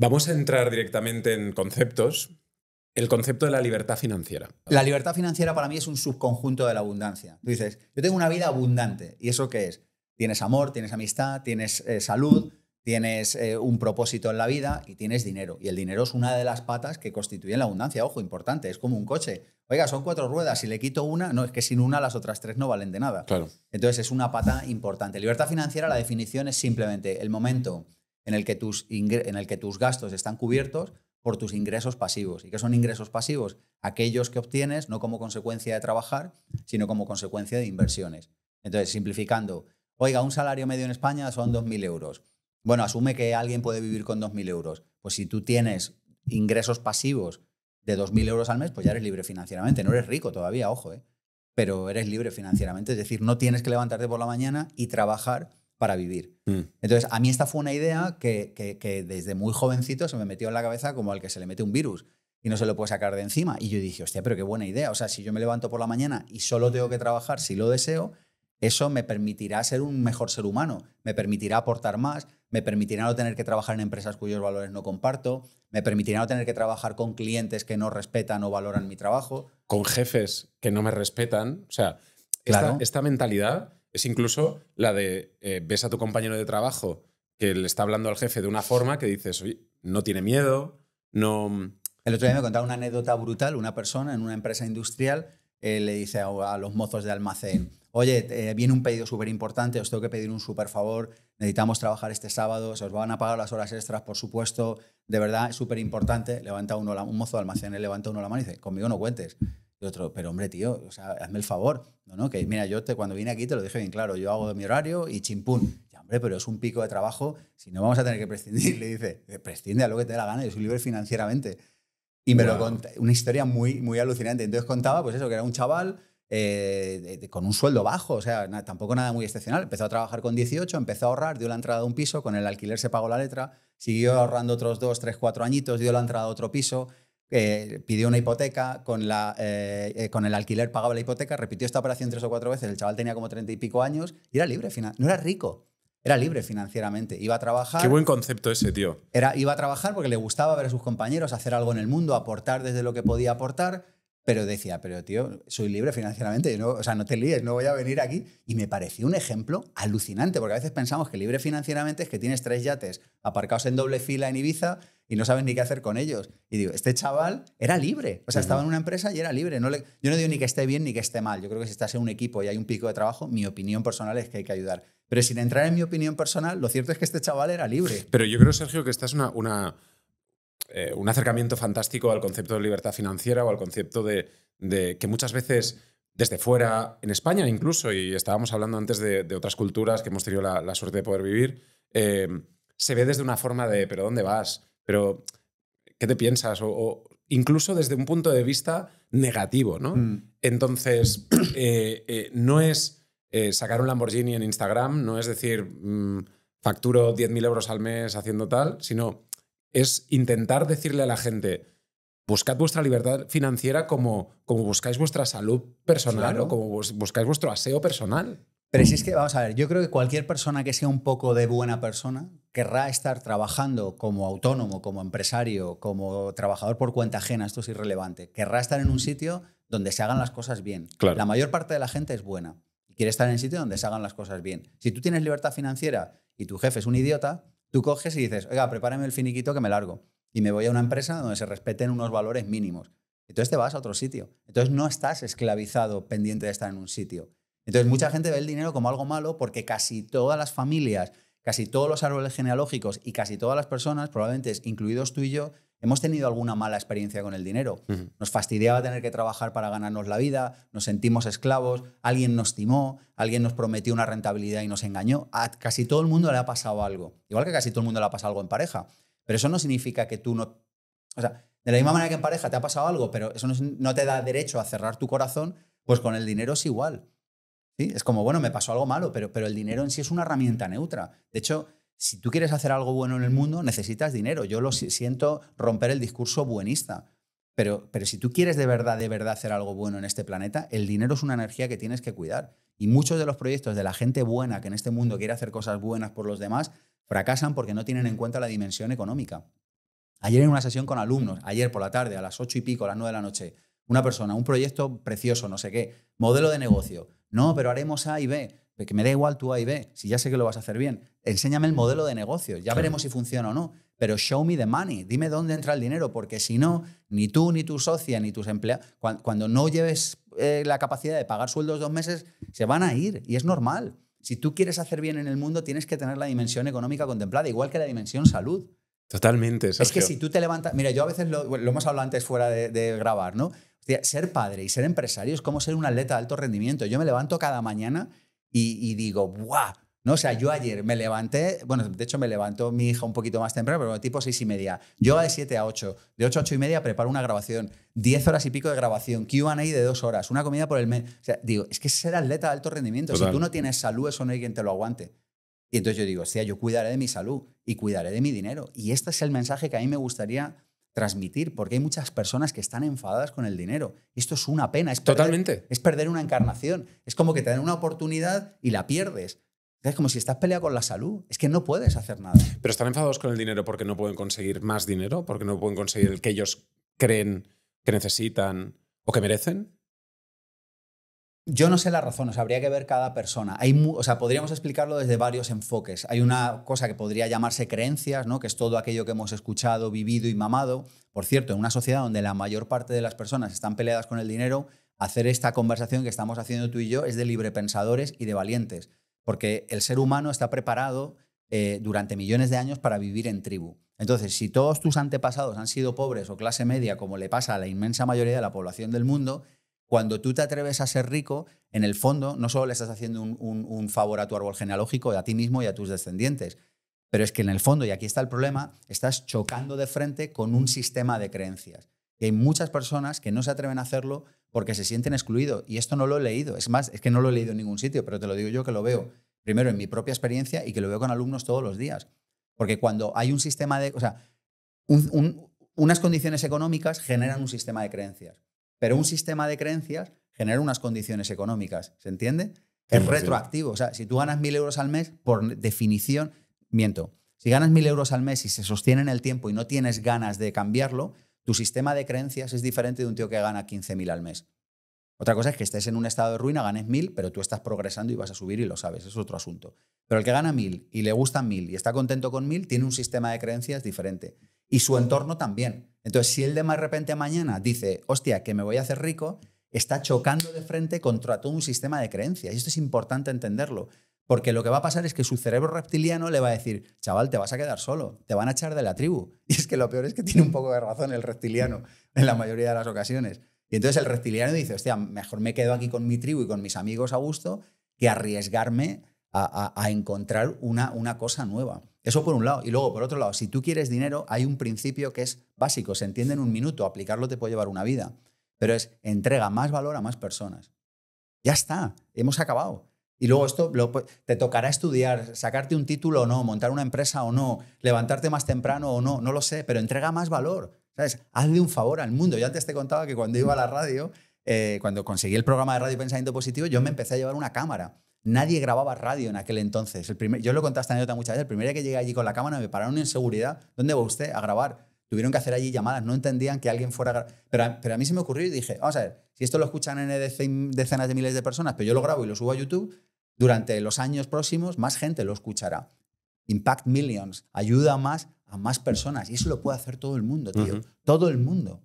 Vamos a entrar directamente en conceptos. El concepto de la libertad financiera. La libertad financiera para mí es un subconjunto de la abundancia. Tú dices, yo tengo una vida abundante. ¿Y eso qué es? Tienes amor, tienes amistad, tienes eh, salud, tienes eh, un propósito en la vida y tienes dinero. Y el dinero es una de las patas que constituyen la abundancia. Ojo, importante, es como un coche. Oiga, son cuatro ruedas, si le quito una, no, es que sin una las otras tres no valen de nada. Claro. Entonces es una pata importante. Libertad financiera, la definición es simplemente el momento en el que tus, en el que tus gastos están cubiertos por tus ingresos pasivos. ¿Y qué son ingresos pasivos? Aquellos que obtienes no como consecuencia de trabajar, sino como consecuencia de inversiones. Entonces, simplificando, oiga, un salario medio en España son 2.000 euros. Bueno, asume que alguien puede vivir con 2.000 euros. Pues si tú tienes ingresos pasivos de 2.000 euros al mes, pues ya eres libre financieramente. No eres rico todavía, ojo, ¿eh? pero eres libre financieramente. Es decir, no tienes que levantarte por la mañana y trabajar para vivir. Mm. Entonces, a mí esta fue una idea que, desde muy jovencito se me metió en la cabeza como al que se le mete un virus y no se lo puede sacar de encima. Y yo dije, hostia, pero qué buena idea. O sea, si yo me levanto por la mañana y solo tengo que trabajar si lo deseo, eso me permitirá ser un mejor ser humano, me permitirá aportar más, me permitirá no tener que trabajar en empresas cuyos valores no comparto, me permitirá no tener que trabajar con clientes que no respetan o valoran mi trabajo. Con jefes que no me respetan. O sea, esta mentalidad es incluso la de eh, ves a tu compañero de trabajo que le está hablando al jefe de una forma que dices, oye, no tiene miedo, no... Mm". El otro día me contaba una anécdota brutal, una persona en una empresa industrial eh, le dice a, los mozos de almacén, oye, eh, viene un pedido súper importante, os tengo que pedir un súper favor, necesitamos trabajar este sábado, se os van a pagar las horas extras, por supuesto, de verdad, es súper importante, levanta uno un mozo de almacén, levanta uno la mano y dice, conmigo no cuentes. Y otro, pero hombre, tío, o sea, hazme el favor. No, que mira, yo te, cuando vine aquí te lo dije bien claro, yo hago mi horario y chimpún. Ya, hombre, pero es un pico de trabajo, si no vamos a tener que prescindir. Le dice, eh, prescinde a lo que te dé la gana, yo soy libre financieramente. Y me lo conté, una historia muy, muy alucinante. Entonces contaba, pues eso, que era un chaval eh, con un sueldo bajo, o sea, tampoco nada muy excepcional. Empezó a trabajar con 18, empezó a ahorrar, dio la entrada a un piso, con el alquiler se pagó la letra, siguió ahorrando otros dos, tres, cuatro añitos, dio la entrada a otro piso, eh, pidió una hipoteca, con, la, eh, eh, con el alquiler pagaba la hipoteca, repitió esta operación tres o cuatro veces, el chaval tenía como treinta y pico años y era libre, no era rico. Era libre financieramente, iba a trabajar. Qué buen concepto ese, tío. Era, iba a trabajar porque le gustaba ver a sus compañeros, hacer algo en el mundo, aportar desde lo que podía aportar pero decía, pero tío, soy libre financieramente, no, o sea, no te líes, no voy a venir aquí. Y me pareció un ejemplo alucinante, porque a veces pensamos que libre financieramente es que tienes tres yates aparcados en doble fila en Ibiza y no sabes ni qué hacer con ellos. Y digo, este chaval era libre, o sea, estaba en una empresa y era libre. No le, yo no digo ni que esté bien ni que esté mal, yo creo que si estás en un equipo y hay un pico de trabajo, mi opinión personal es que hay que ayudar. Pero sin entrar en mi opinión personal, lo cierto es que este chaval era libre. Pero yo creo, Sergio, que esta es una eh, un acercamiento fantástico al concepto de libertad financiera o al concepto de, que muchas veces desde fuera, en España incluso, y estábamos hablando antes de, otras culturas que hemos tenido la, suerte de poder vivir, eh, se ve desde una forma de, pero ¿dónde vas? Pero, ¿qué te piensas? O, incluso desde un punto de vista negativo, ¿no? Mm. Entonces, eh, no es sacar un Lamborghini en Instagram, no es decir, mm, facturo 10.000 euros al mes haciendo tal, sino es intentar decirle a la gente, buscad vuestra libertad financiera como, como buscáis vuestra salud personal o como buscáis vuestro aseo personal. Pero si es que, vamos a ver, yo creo que cualquier persona que sea un poco de buena persona querrá estar trabajando como autónomo, como empresario, como trabajador por cuenta ajena, esto es irrelevante, querrá estar en un sitio donde se hagan las cosas bien. La mayor parte de la gente es buena y quiere estar en un sitio donde se hagan las cosas bien. Si tú tienes libertad financiera y tu jefe es un idiota, Tú coges y dices, oiga, prepárame el finiquito que me largo. Y me voy a una empresa donde se respeten unos valores mínimos. Entonces te vas a otro sitio. Entonces no estás esclavizado pendiente de estar en un sitio. Entonces mucha gente ve el dinero como algo malo porque casi todas las familias, casi todos los árboles genealógicos y casi todas las personas, probablemente incluidos tú y yo, Hemos tenido alguna mala experiencia con el dinero. Nos fastidiaba tener que trabajar para ganarnos la vida, nos sentimos esclavos, alguien nos timó, alguien nos prometió una rentabilidad y nos engañó. A casi todo el mundo le ha pasado algo. Igual que casi todo el mundo le ha pasado algo en pareja. Pero eso no significa que tú no... O sea, de la misma manera que en pareja te ha pasado algo, pero eso no, te da derecho a cerrar tu corazón, pues con el dinero es igual. ¿Sí? Es como, bueno, me pasó algo malo, pero, pero el dinero en sí es una herramienta neutra. De hecho, si tú quieres hacer algo bueno en el mundo, necesitas dinero. Yo lo siento romper el discurso buenista. Pero, pero si tú quieres de verdad, de verdad hacer algo bueno en este planeta, el dinero es una energía que tienes que cuidar. Y muchos de los proyectos de la gente buena que en este mundo quiere hacer cosas buenas por los demás, fracasan porque no tienen en cuenta la dimensión económica. Ayer en una sesión con alumnos, ayer por la tarde, a las ocho y pico, a las nueve de la noche, una persona, un proyecto precioso, no sé qué, modelo de negocio. No, pero haremos A y B que me da igual tu A y B, si ya sé que lo vas a hacer bien. Enséñame el mm. modelo de negocio, ya veremos si funciona o no. Pero show me the money, dime dónde entra el dinero, porque si no, ni tú, ni tu socia, ni tus empleados, cuando, no lleves eh, la capacidad de pagar sueldos dos meses, se van a ir y es normal. Si tú quieres hacer bien en el mundo, tienes que tener la dimensión económica contemplada, igual que la dimensión salud. Totalmente. Es que si tú te levantas, mira, yo a veces lo, hemos hablado antes fuera de, grabar, ¿no? ser padre y ser empresario es como ser un atleta de alto rendimiento. Yo me levanto cada mañana y, digo, ¡buah! ¿no? O sea, yo ayer me levanté, bueno, de hecho me levantó mi hija un poquito más temprano, pero tipo seis y media. Yo de siete a ocho. de ocho a ocho y media preparo una grabación, Diez horas y pico de grabación, QA de dos horas, una comida por el mes. O sea, digo, es que ser atleta de alto rendimiento, si tú no tienes salud, eso no hay quien te lo aguante. Y entonces yo digo, o sea, yo cuidaré de mi salud y cuidaré de mi dinero. Y este es el mensaje que a mí me gustaría transmitir, porque hay muchas personas que están enfadadas con el dinero. Esto es una pena, es Totalmente. es perder una encarnación. Es como que te dan una oportunidad y la pierdes. Es como si estás peleado con la salud. Es que no puedes hacer nada. Pero están enfadados con el dinero porque no pueden conseguir más dinero, porque no pueden conseguir el que ellos creen que necesitan o que merecen. Yo no sé la razón. razón, habría que ver cada persona. Hay o sea, podríamos explicarlo desde varios enfoques. Hay una cosa que podría llamarse creencias, ¿no? que es todo aquello que hemos escuchado, vivido y mamado. Por cierto, en una sociedad donde la mayor parte de las personas están peleadas con el dinero, hacer esta conversación que estamos haciendo tú y yo es de librepensadores y de valientes, porque el ser humano está preparado eh, durante millones de años para vivir en tribu. Entonces, si todos tus antepasados han sido pobres o clase media, como le pasa a la inmensa mayoría de la población del mundo, cuando tú te atreves a ser rico, en el fondo no solo le estás haciendo un, favor a tu árbol genealógico, a ti mismo y a tus descendientes, pero es que en el fondo, y aquí está el problema, estás chocando de frente con un sistema de creencias. que hay muchas personas que no se atreven a hacerlo porque se sienten excluidos. Y esto no lo he leído. Es más, es que no lo he leído en ningún sitio, pero te lo digo yo que lo veo primero en mi propia experiencia y que lo veo con alumnos todos los días. Porque cuando hay un sistema de... O sea, unas condiciones económicas generan un sistema de creencias. Pero un sistema de creencias genera unas condiciones económicas, ¿se entiende? Es retroactivo. O sea, si tú ganas mil euros al mes, por definición, miento, si ganas mil euros al mes y se sostiene en el tiempo y no tienes ganas de cambiarlo, tu sistema de creencias es diferente de un tío que gana 15.000 al mes. Otra cosa es que estés en un estado de ruina, ganes mil, pero tú estás progresando y vas a subir y lo sabes, es otro asunto. Pero el que gana mil y le gustan mil y está contento con mil tiene un sistema de creencias diferente. Y su entorno también. Entonces, si el de más repente mañana dice, hostia, que me voy a hacer rico, está chocando de frente contra todo un sistema de creencias. Y esto es importante entenderlo, porque lo que va a pasar es que su cerebro reptiliano le va a decir, chaval, te vas a quedar solo, te van a echar de la tribu. Y es que lo peor es que tiene un poco de razón el reptiliano en la mayoría de las ocasiones. Y entonces el reptiliano dice, hostia, mejor me quedo aquí con mi tribu y con mis amigos a gusto que arriesgarme a, encontrar una, cosa nueva. Eso por un lado. Y luego, por otro lado, si tú quieres dinero, hay un principio que es básico, se entiende en un minuto, aplicarlo te puede llevar una vida, pero es entrega más valor a más personas. Ya está, hemos acabado. Y luego esto te tocará estudiar, sacarte un título o no, montar una empresa o no, levantarte más temprano o no, no lo sé, pero entrega más valor. Hazle un favor al mundo. Ya antes te contaba que cuando iba a la radio, eh, cuando conseguí el programa de Radio Pensamiento Positivo, yo me empecé a llevar una cámara. Nadie grababa radio en aquel entonces. yo lo conté esta anécdota muchas veces. El primer día que llegué allí con la cámara me pararon en seguridad. ¿Dónde va usted? A grabar. Tuvieron que hacer allí llamadas. No entendían que alguien fuera a grabar. Pero, a, mí se me ocurrió y dije, vamos a ver, si esto lo escuchan en decenas de miles de personas, pero yo lo grabo y lo subo a YouTube, durante los años próximos más gente lo escuchará. Impact Millions ayuda más a más personas. Y eso lo puede hacer todo el mundo, tío. Todo el mundo.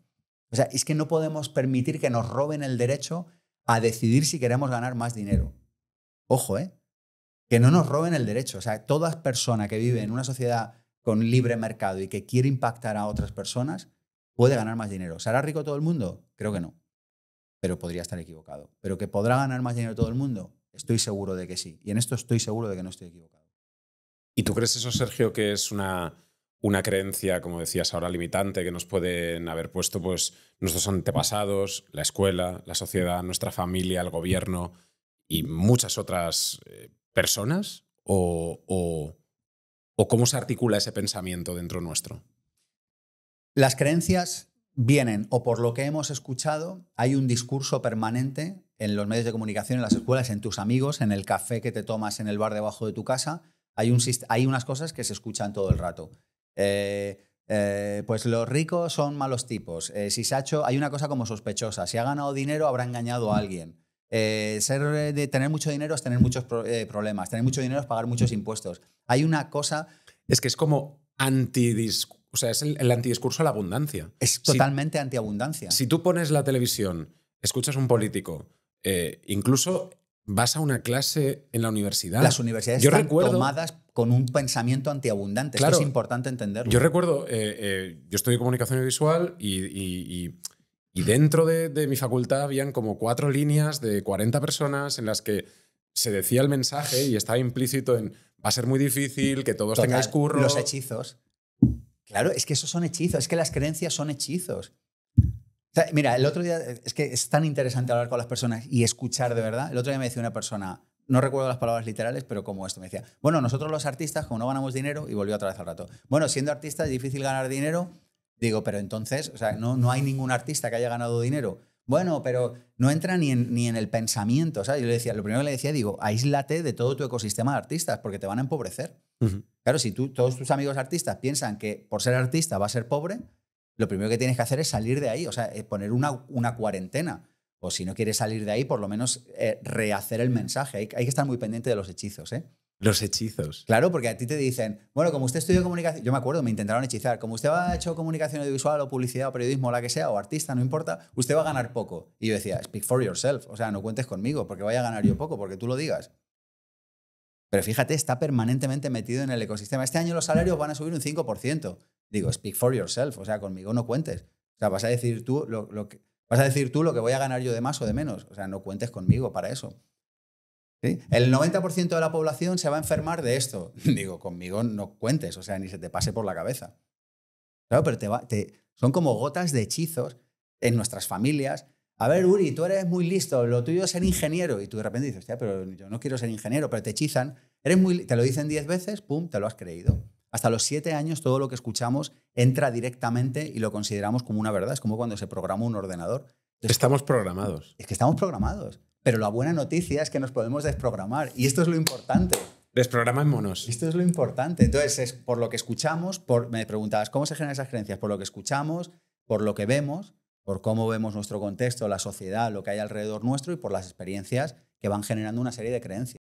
O sea, es que no podemos permitir que nos roben el derecho a decidir si queremos ganar más dinero. Ojo, ¿eh? Que no nos mm. roben el derecho. O sea, toda persona que vive en una sociedad con libre mercado y que quiere impactar a otras personas puede ganar más dinero. ¿Será rico todo el mundo? Creo que no. Pero podría estar equivocado. ¿Pero que podrá ganar más dinero todo el mundo? Estoy seguro de que sí. Y en esto estoy seguro de que no estoy equivocado. ¿Y tú crees eso, Sergio, que es una, una creencia, como decías ahora, limitante que nos pueden haber puesto pues, nuestros antepasados, la escuela, la sociedad, nuestra familia, el gobierno? y muchas otras eh, personas? ¿O, o, cómo se articula ese pensamiento dentro nuestro? Las creencias vienen o por lo que hemos escuchado, hay un discurso permanente en los medios de comunicación, en las escuelas, en tus amigos, en el café que te tomas en el bar debajo de tu casa. Hay, un, hay unas cosas que se escuchan todo el rato. Eh, eh, pues los ricos son malos tipos. si Sacho hay una cosa como sospechosa. Si ha ganado dinero, habrá engañado a alguien. Eh, ser eh, de tener mucho dinero es tener muchos eh, problemas. Tener mucho dinero es pagar muchos impuestos. Hay una cosa. Es que es como O sea, es el, antidiscurso a la abundancia. Es totalmente antiabundancia. Si tú pones la televisión, escuchas un político, incluso vas a una clase en la universidad. Las universidades están tomadas con un pensamiento antiabundante. Claro, es importante entenderlo. Yo recuerdo, yo estudié comunicación visual y y dentro de, de, mi facultad habían como cuatro líneas de 40 personas en las que se decía el mensaje y estaba implícito en va a ser muy difícil, que todos tengan tengáis curro. Los hechizos. Claro, es que esos son hechizos, es que las creencias son hechizos. Mira, el otro día, es que es tan interesante hablar con las personas y escuchar de verdad. El otro día me decía una persona, no recuerdo las palabras literales, pero como esto, me decía, bueno, nosotros los artistas, como no ganamos dinero, y volvió otra vez al rato, bueno, siendo artistas es difícil ganar dinero Digo, pero entonces, o sea, no, no hay ningún artista que haya ganado dinero. Bueno, pero no entra ni en, el pensamiento. ¿sabes? Yo le decía, lo primero que le decía, digo, aíslate de todo tu ecosistema de artistas, porque te van a empobrecer. Claro, si tú, todos tus amigos artistas piensan que por ser artista va a ser pobre, lo primero que tienes que hacer es salir de ahí, o sea, eh, poner una, una cuarentena. O si no quieres salir de ahí, por lo menos eh, rehacer el mensaje. Hay, hay que estar muy pendiente de los hechizos, ¿eh? Los hechizos. Claro, porque a ti te dicen, bueno, como usted estudió comunicación, yo me acuerdo, me intentaron hechizar, como usted ha hecho comunicación audiovisual o publicidad o periodismo o la que sea, o artista, no importa, usted va a ganar poco. Y yo decía, speak for yourself, o sea, no cuentes conmigo, porque vaya a ganar yo poco, porque tú lo digas. Pero fíjate, está permanentemente metido en el ecosistema. Este año los salarios van a subir un 5%. Digo, speak for yourself, o sea, conmigo no cuentes. O sea, vas a decir tú lo que, vas a decir tú lo que voy a ganar yo de más o de menos. O sea, no cuentes conmigo para eso. El 90% de la población se va a enfermar de esto. Digo, conmigo no cuentes, o sea, ni se te pase por la cabeza. Claro, pero son como gotas de hechizos en nuestras familias. A ver, Uri, tú eres muy listo, lo tuyo es ser ingeniero. Y tú de repente dices, pero yo no quiero ser ingeniero, pero te hechizan. Eres te lo dicen 10 veces, pum, te lo has creído. Hasta los 7 años todo lo que escuchamos entra directamente y lo consideramos como una verdad. Es como cuando se programa un ordenador. estamos programados. Es que estamos programados. Pero la buena noticia es que nos podemos desprogramar y esto es lo importante. Desprogramémonos. Esto es lo importante. Entonces, es por lo que escuchamos, por, me preguntabas, ¿cómo se generan esas creencias? Por lo que escuchamos, por lo que vemos, por cómo vemos nuestro contexto, la sociedad, lo que hay alrededor nuestro y por las experiencias que van generando una serie de creencias.